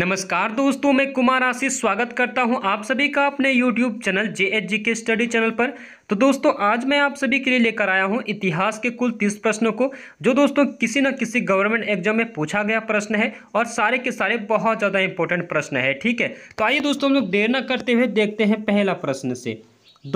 नमस्कार दोस्तों मैं कुमार आशीष स्वागत करता हूं आप सभी का अपने YouTube channel J H G K study channel पर तो दोस्तों आज मैं आप सभी के लिए लेकर आया हूं इतिहास के कुल 30 प्रश्नों को जो दोस्तों किसी न किसी गवर्नमेंट एग्जाम में पूछा गया प्रश्न है और सारे के सारे बहुत ज़्यादा इंपॉर्टेंट प्रश्न है ठीक है तो आइए दोस्तों हम लोग देर न करते हुए देखते हैं पहला प्रश्न से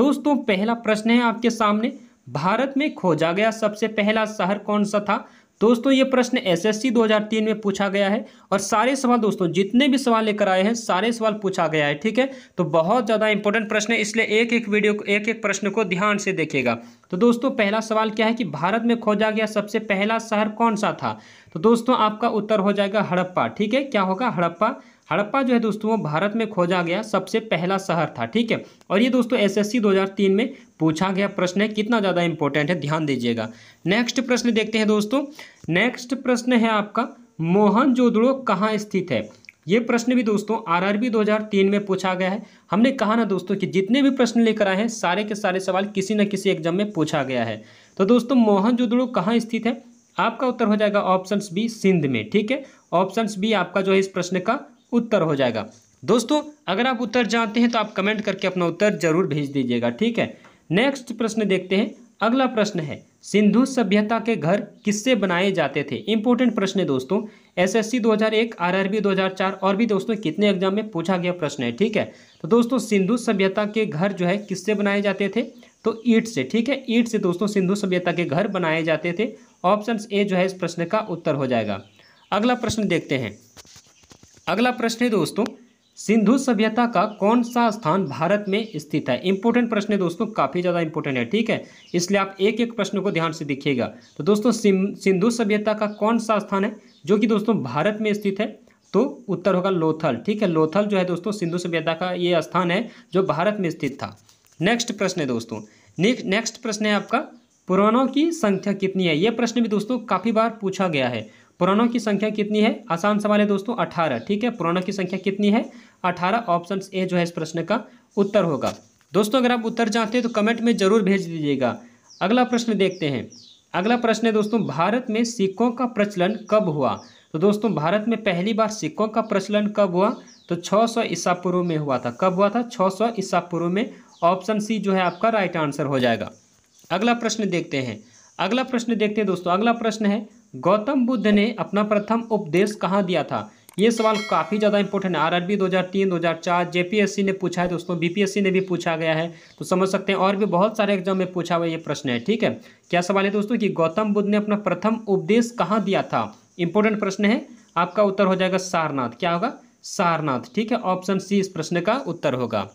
दोस्तों पहला प्रश्न है आपके सामने भारत में खोजा गया सबसे पहला शहर कौन सा था दोस्तों ये प्रश्न एसएससी 2003 में पूछा गया है और सारे सवाल दोस्तों जितने भी सवाल लेकर आए हैं सारे सवाल पूछा गया है ठीक है तो बहुत ज़्यादा इंपॉर्टेंट प्रश्न है इसलिए एक एक वीडियो को एक एक प्रश्न को ध्यान से देखिएगा तो दोस्तों पहला सवाल क्या है कि भारत में खोजा गया सबसे पहला शहर कौन सा था तो दोस्तों आपका उत्तर हो जाएगा हड़प्पा ठीक है क्या होगा हड़प्पा हड़प्पा जो है दोस्तों भारत में खोजा गया सबसे पहला शहर था ठीक है और ये दोस्तों एसएससी 2003 में पूछा गया प्रश्न है कितना ज़्यादा इंपॉर्टेंट है ध्यान दीजिएगा नेक्स्ट प्रश्न देखते हैं दोस्तों नेक्स्ट प्रश्न है आपका मोहन जोदड़ो कहाँ स्थित है ये प्रश्न भी दोस्तों आरआरबी 2003 में पूछा गया है हमने कहा ना दोस्तों कि जितने भी प्रश्न लेकर आए हैं सारे के सारे सवाल किसी न किसी एग्जाम में पूछा गया है तो दोस्तों मोहनजोदड़ो कहाँ स्थित है आपका उत्तर हो जाएगा ऑप्शन बी सिंध में ठीक है ऑप्शन बी आपका जो है इस प्रश्न का उत्तर हो जाएगा दोस्तों अगर आप उत्तर जानते हैं तो आप कमेंट करके अपना उत्तर जरूर भेज दीजिएगा ठीक है नेक्स्ट प्रश्न देखते हैं अगला प्रश्न है सिंधु सभ्यता के घर किससे बनाए जाते थे इंपॉर्टेंट प्रश्न है दोस्तों एसएससी 2001 आरआरबी 2004 और भी दोस्तों कितने एग्जाम में पूछा गया प्रश्न है ठीक है तो दोस्तों सिंधु सभ्यता के घर जो है किससे बनाए जाते थे तो ईट से ठीक है ईट से दोस्तों सिंधु सभ्यता के घर बनाए जाते थे ऑप्शन ए जो है इस प्रश्न का उत्तर हो जाएगा अगला प्रश्न देखते हैं अगला प्रश्न है दोस्तों सिंधु सभ्यता का कौन सा स्थान भारत में स्थित है इंपॉर्टेंट प्रश्न है दोस्तों काफ़ी ज़्यादा इंपॉर्टेंट है ठीक है इसलिए आप एक एक प्रश्न को ध्यान से देखिएगा तो दोस्तों सिंधु सभ्यता का कौन सा स्थान है जो कि दोस्तों भारत में स्थित है तो उत्तर होगा लोथल ठीक है लोथल जो है दोस्तों सिंधु सभ्यता का ये स्थान है जो भारत में स्थित था नेक्स्ट प्रश्न है दोस्तों नेक्स्ट प्रश्न है आपका पुराणों की संख्या कितनी है यह प्रश्न भी दोस्तों काफ़ी बार पूछा गया है पुरानों की संख्या कितनी है आसान सवाल है दोस्तों अठारह ठीक है पुरानों की संख्या कितनी है अठारह ऑप्शन ए जो है इस प्रश्न का उत्तर होगा दोस्तों अगर आप उत्तर चाहते हैं तो कमेंट में जरूर भेज दीजिएगा अगला प्रश्न देखते हैं अगला प्रश्न है दोस्तों भारत में सिक्कों का प्रचलन कब हुआ तो दोस्तों भारत में पहली बार सिक्कों का प्रचलन कब हुआ तो 600 सौ ईसा पूर्व में हुआ था कब हुआ था 600 सौ ईसा पूर्व में ऑप्शन सी जो है आपका राइट आंसर हो जाएगा अगला प्रश्न देखते हैं अगला प्रश्न देखते हैं दोस्तों अगला प्रश्न है गौतम बुद्ध ने अपना प्रथम उपदेश कहाँ दिया था ये सवाल काफ़ी ज़्यादा इंपॉर्टेंट है आरआरबी 2003 2004 जेपीएससी ने पूछा है दोस्तों बीपीएससी ने भी पूछा गया है तो समझ सकते हैं और भी बहुत सारे एग्जाम में पूछा हुआ ये प्रश्न है ठीक है क्या सवाल है दोस्तों कि गौतम बुद्ध ने अपना प्रथम उपदेश कहाँ दिया था इंपॉर्टेंट प्रश्न है आपका उत्तर हो जाएगा सारनाथ क्या होगा सारनाथ ठीक है ऑप्शन सी इस प्रश्न का उत्तर होगा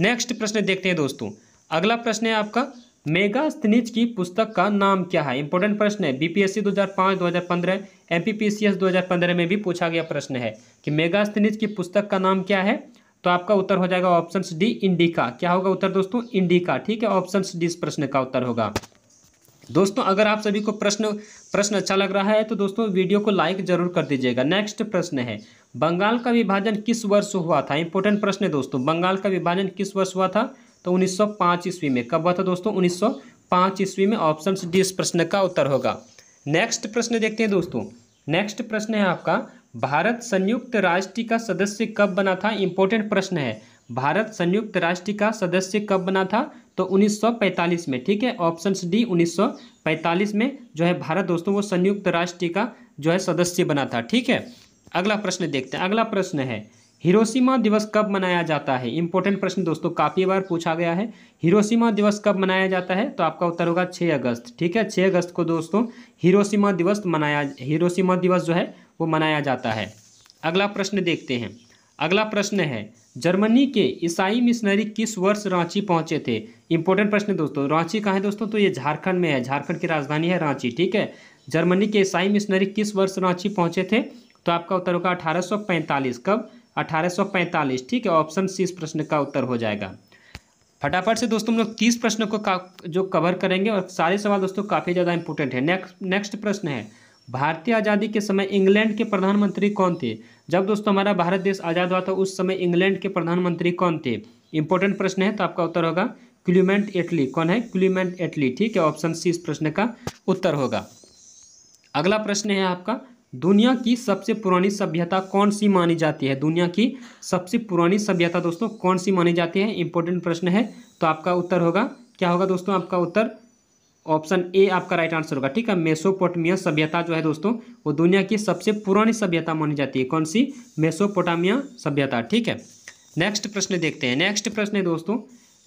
नेक्स्ट प्रश्न देखते हैं दोस्तों अगला प्रश्न है आपका मेगास्थनीज की पुस्तक का नाम क्या है इंपॉर्टेंट प्रश्न है बीपीएससी 2005 2015 एमपीपीसीएस 2015 में भी पूछा गया प्रश्न है कि मेगास्थनीज की पुस्तक का नाम क्या है तो आपका उत्तर हो जाएगा ऑप्शन डी इंडिका क्या होगा उत्तर दोस्तों इंडिका ठीक है ऑप्शन डी इस प्रश्न का उत्तर होगा दोस्तों अगर आप सभी को प्रश्न प्रश्न अच्छा लग रहा है तो दोस्तों वीडियो को लाइक जरूर कर दीजिएगा नेक्स्ट प्रश्न है बंगाल का विभाजन किस वर्ष हुआ था इंपॉर्टेंट प्रश्न है दोस्तों बंगाल का विभाजन किस वर्ष हुआ था तो 1905 ईस्वी में कब हुआ था दोस्तों 1905 ईस्वी में ऑप्शन डी इस प्रश्न का उत्तर होगा नेक्स्ट प्रश्न देखते हैं दोस्तों नेक्स्ट प्रश्न है आपका भारत संयुक्त राष्ट्र का सदस्य कब बना था इंपॉर्टेंट प्रश्न है भारत संयुक्त राष्ट्र का सदस्य कब बना था तो 1945 में ठीक है ऑप्शन डी 1945 में जो है भारत दोस्तों वो संयुक्त राष्ट्र का जो है सदस्य बना था ठीक है अगला प्रश्न देखते हैं अगला प्रश्न है हिरोशिमा दिवस कब मनाया जाता है इंपॉर्टेंट प्रश्न दोस्तों काफ़ी बार पूछा गया है हिरोशिमा दिवस कब मनाया जाता है तो आपका उत्तर होगा 6 अगस्त ठीक है 6 अगस्त को दोस्तों हिरोशिमा दिवस मनाया हिरोशिमा दिवस जो है वो मनाया जाता है अगला प्रश्न देखते हैं अगला प्रश्न है जर्मनी के ईसाई मिशनरी किस वर्ष रांची पहुंचे थे इंपॉर्टेंट प्रश्न दोस्तों रांची कहाँ है दोस्तों तो ये झारखंड में है झारखंड की राजधानी है रांची ठीक है जर्मनी के ईसाई मिशनरी किस वर्ष रांची पहुंचे थे तो आपका उत्तर होगा 1845 कब 1845 ठीक है ऑप्शन सी इस प्रश्न का उत्तर हो जाएगा फटाफट से दोस्तों हम लोग तीस प्रश्नों को का, जो कवर करेंगे और सारे सवाल दोस्तों काफ़ी ज़्यादा इंपॉर्टेंट है नेक्स्ट नेक्स्ट प्रश्न है भारतीय आज़ादी के समय इंग्लैंड के प्रधानमंत्री कौन थे जब दोस्तों हमारा भारत देश आज़ाद हुआ था उस समय इंग्लैंड के प्रधानमंत्री कौन थे इंपॉर्टेंट प्रश्न है तो आपका उत्तर होगा क्लूमेंट एटली कौन है क्लूमेंट एटली ठीक है ऑप्शन सी इस प्रश्न का उत्तर होगा अगला प्रश्न है आपका दुनिया की सबसे पुरानी सभ्यता कौन सी मानी जाती है दुनिया की सबसे पुरानी सभ्यता दोस्तों कौन सी मानी जाती है इंपॉर्टेंट प्रश्न है तो आपका उत्तर होगा क्या होगा दोस्तों आपका उत्तर ऑप्शन ए आपका राइट आंसर होगा ठीक है मेसोपोटामिया सभ्यता जो है दोस्तों वो दुनिया की सबसे पुरानी सभ्यता मानी जाती है कौन सी मेसोपोटामिया सभ्यता ठीक है नेक्स्ट प्रश्न देखते हैं नेक्स्ट प्रश्न है दोस्तों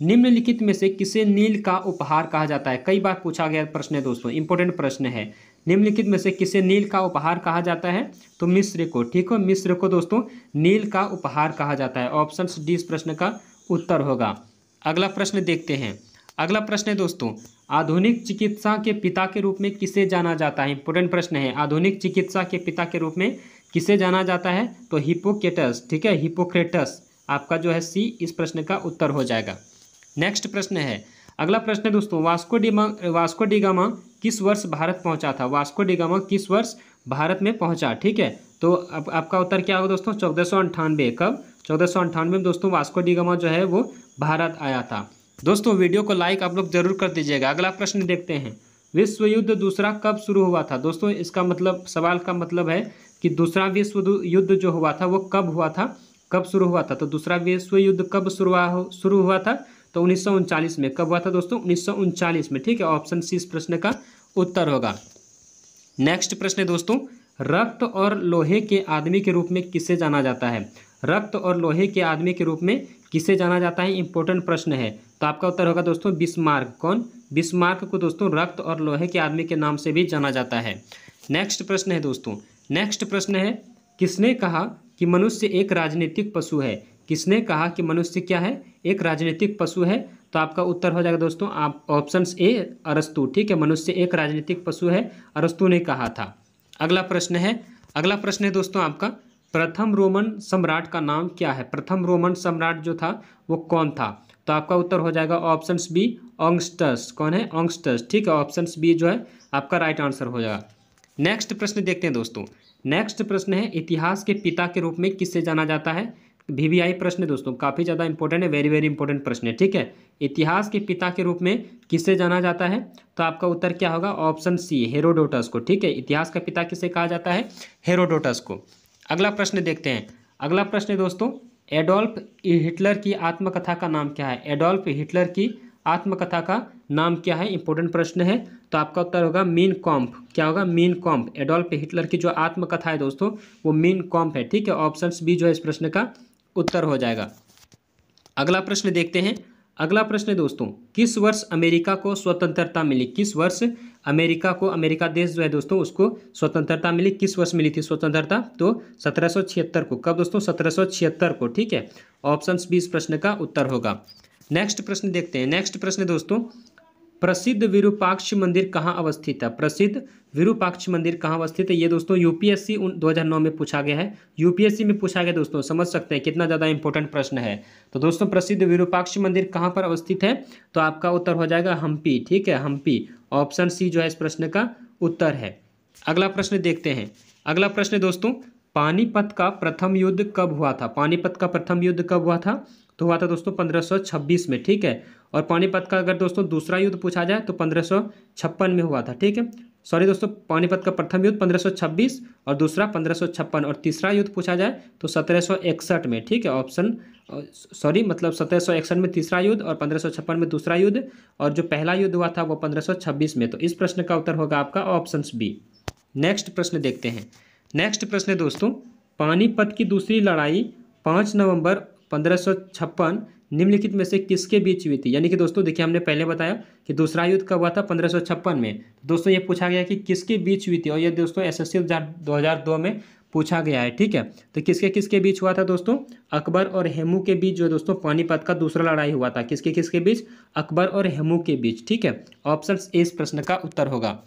निम्नलिखित में से किसे नील का उपहार कहा जाता है कई बार पूछा गया प्रश्न है दोस्तों इंपॉर्टेंट प्रश्न है निम्नलिखित में से किसे नील का उपहार कहा जाता है तो मिस्र को ठीक हो मिस्र को दोस्तों नील का उपहार कहा जाता है ऑप्शन डी इस प्रश्न का उत्तर होगा अगला प्रश्न देखते हैं अगला प्रश्न है दोस्तों आधुनिक चिकित्सा के पिता के रूप में किसे जाना जाता है इंपॉर्टेंट प्रश्न है आधुनिक चिकित्सा के पिता के रूप में किसे जाना जाता है तो हिपोकेटस ठीक है हिपोक्रेटस आपका जो है सी इस प्रश्न का उत्तर हो जाएगा नेक्स्ट प्रश्न है अगला प्रश्न है दोस्तों वास्को डिमा वास्को डिगामा किस वर्ष भारत पहुंचा था वास्को डिगामा किस वर्ष भारत में पहुंचा ठीक है तो अब आपका उत्तर क्या होगा दोस्तों चौदह सौ अंठानवे कब चौदह सौ अंठानवे में दोस्तों वास्को डिगामा जो है वो भारत आया था दोस्तों वीडियो को लाइक आप लोग जरूर कर दीजिएगा अगला प्रश्न देखते हैं विश्व युद्ध दूसरा कब शुरू हुआ था दोस्तों इसका मतलब सवाल का मतलब है कि दूसरा विश्व युद्ध जो हुआ था वो कब हुआ था कब शुरू हुआ था तो दूसरा विश्व युद्ध कब शुरू हुआ शुरू हुआ था तो उन्नीस में कब हुआ था दोस्तों उन्नीस में ठीक है ऑप्शन सी इस प्रश्न का उत्तर होगा नेक्स्ट प्रश्न है दोस्तों रक्त और लोहे के आदमी के रूप में किसे जाना जाता है रक्त और लोहे के आदमी के रूप में किसे जाना जाता है इंपॉर्टेंट प्रश्न है तो आपका उत्तर होगा दोस्तों बिस्मार्क कौन बिस्मार्क को दोस्तों रक्त और लोहे के आदमी के नाम से भी जाना जाता है नेक्स्ट प्रश्न है दोस्तों नेक्स्ट प्रश्न है किसने कहा कि मनुष्य एक राजनीतिक पशु है किसने कहा कि मनुष्य क्या है एक राजनीतिक पशु है तो आपका उत्तर हो जाएगा दोस्तों आप ऑप्शन ए अरस्तु ठीक है मनुष्य एक राजनीतिक पशु है अरस्तु ने कहा था अगला प्रश्न है अगला प्रश्न है दोस्तों आपका प्रथम रोमन सम्राट का नाम क्या है प्रथम रोमन सम्राट जो था वो कौन था तो आपका उत्तर हो जाएगा ऑप्शन बी ऑंगस्टस कौन है ऑंगस्टस ठीक है ऑप्शन बी जो है आपका राइट आंसर हो जाएगा नेक्स्ट प्रश्न देखते हैं दोस्तों नेक्स्ट प्रश्न है इतिहास के पिता के रूप में किससे जाना जाता है वीवीआई प्रश्न है दोस्तों काफ़ी ज़्यादा इंपॉर्टेंट है वेरी वेरी इंपॉर्टेंट प्रश्न है ठीक है इतिहास के पिता के रूप में किसे जाना जाता है तो आपका उत्तर क्या होगा ऑप्शन सी हेरोडोटस को ठीक है इतिहास का पिता किसे कहा जाता है हेरोडोटस को अगला प्रश्न देखते हैं अगला प्रश्न है दोस्तों एडोल्फ हिटलर की आत्मकथा का नाम क्या है एडोल्फ हिटलर की आत्मकथा का नाम क्या है इंपॉर्टेंट प्रश्न है तो आपका उत्तर होगा मीन कॉम्प क्या होगा मीन कॉम्प एडोल्फ हिटलर की जो आत्मकथा है दोस्तों वो मीन कॉम्प है ठीक है ऑप्शन बी जो है इस प्रश्न का उत्तर हो जाएगा अगला प्रश्न देखते हैं अगला प्रश्न दोस्तों किस वर्ष अमेरिका को स्वतंत्रता मिली किस वर्ष अमेरिका को अमेरिका देश जो है दोस्तों उसको स्वतंत्रता मिली किस वर्ष मिली थी स्वतंत्रता तो 1776 को कब दोस्तों 1776 को ठीक है ऑप्शन बी इस प्रश्न का उत्तर होगा नेक्स्ट प्रश्न देखते हैं नेक्स्ट प्रश्न दोस्तों प्रसिद्ध विरूपाक्ष मंदिर कहाँ अवस्थित है प्रसिद्ध विरूपाक्ष मंदिर कहाँ अवस्थित है ये दोस्तों यूपीएससी 2009 में पूछा गया है यूपीएससी में पूछा गया दोस्तों समझ सकते हैं कितना ज़्यादा इंपॉर्टेंट प्रश्न है तो दोस्तों प्रसिद्ध विरूपाक्ष मंदिर कहाँ पर अवस्थित है तो आपका उत्तर हो जाएगा हम्पी ठीक है हम्पी ऑप्शन सी जो है इस प्रश्न का उत्तर है अगला प्रश्न देखते हैं अगला प्रश्न दोस्तों पानीपत का प्रथम युद्ध कब हुआ था पानीपत का प्रथम युद्ध कब हुआ था तो हुआ था दोस्तों 1526 में ठीक है और पानीपत का अगर दोस्तों दूसरा युद्ध पूछा जाए तो पंद्रह में हुआ था ठीक है सॉरी दोस्तों पानीपत का प्रथम युद्ध 1526 और दूसरा पंद्रह और तीसरा युद्ध पूछा जाए तो सत्रह में ठीक है ऑप्शन सॉरी मतलब सत्रह में तीसरा युद्ध और पंद्रह में दूसरा युद्ध और जो पहला युद्ध हुआ था वो 1526 में तो इस प्रश्न का उत्तर होगा आपका ऑप्शन बी नेक्स्ट प्रश्न देखते हैं नेक्स्ट प्रश्न दोस्तों पानीपत की दूसरी लड़ाई पाँच नवंबर पंद्रह निम्नलिखित में से किसके बीच हुई थी यानी कि दोस्तों देखिए हमने पहले बताया कि दूसरा युद्ध कब हुआ था पंद्रह में तो दोस्तों ये पूछा गया कि किसके बीच हुई थी और ये दोस्तों एस एस दो में पूछा गया है ठीक है तो किसके किसके बीच हुआ था दोस्तों अकबर और हेमू के बीच जो दोस्तों पानीपत का दूसरा लड़ाई हुआ था किसके किसके बीच अकबर और हेमू के बीच ठीक है ऑप्शन ए इस प्रश्न का उत्तर होगा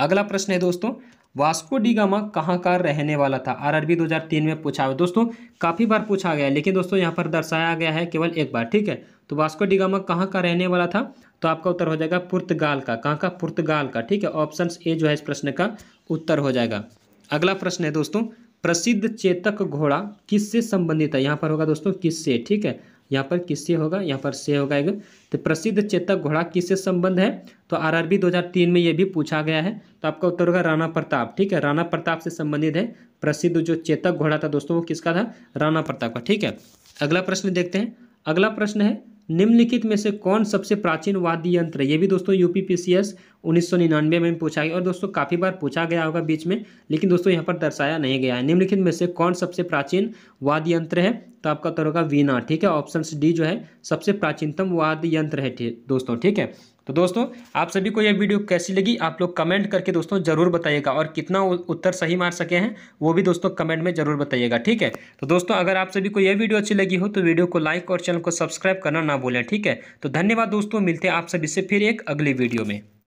अगला प्रश्न है दोस्तों वास्को डिगामा कहाँ का रहने वाला था आरआरबी 2003 में पूछा हुआ दोस्तों काफ़ी बार पूछा गया है लेकिन दोस्तों यहाँ पर दर्शाया गया है केवल एक बार ठीक है तो वास्को डिगामा कहाँ का रहने वाला था तो आपका उत्तर हो जाएगा पुर्तगाल का कहाँ का पुर्तगाल का ठीक है ऑप्शन ए जो है इस प्रश्न का उत्तर हो जाएगा अगला प्रश्न है दोस्तों प्रसिद्ध चेतक घोड़ा किससे संबंधित है यहाँ पर होगा दोस्तों किससे ठीक है यहाँ पर किससे होगा यहाँ पर से होगा एक तो प्रसिद्ध चेतक घोड़ा किससे संबंध है तो आरआरबी 2003 में यह भी पूछा गया है तो आपका उत्तर होगा राणा प्रताप ठीक है राणा प्रताप से संबंधित है प्रसिद्ध जो चेतक घोड़ा था दोस्तों वो किसका था राणा प्रताप का ठीक है अगला प्रश्न देखते हैं अगला प्रश्न है निम्नलिखित में से कौन सबसे प्राचीन वाद्य यंत्र ये भी दोस्तों यूपीपीसीएस उन्नीस में पूछा गया और दोस्तों काफ़ी बार पूछा गया होगा बीच में लेकिन दोस्तों यहाँ पर दर्शाया नहीं गया है निम्नलिखित में से कौन सबसे प्राचीन वाद्य यंत्र है तो आपका उत्तर होगा वीना ठीक है ऑप्शन डी जो है सबसे प्राचीनतम वाद्य यंत्र है दोस्तों ठीक है तो दोस्तों आप सभी को यह वीडियो कैसी लगी आप लोग कमेंट करके दोस्तों ज़रूर बताइएगा और कितना उत्तर सही मार सके हैं वो भी दोस्तों कमेंट में ज़रूर बताइएगा ठीक है तो दोस्तों अगर आप सभी को यह वीडियो अच्छी लगी हो तो वीडियो को लाइक और चैनल को सब्सक्राइब करना ना भूलें ठीक है तो धन्यवाद दोस्तों मिलते हैं आप सभी से फिर एक अगली वीडियो में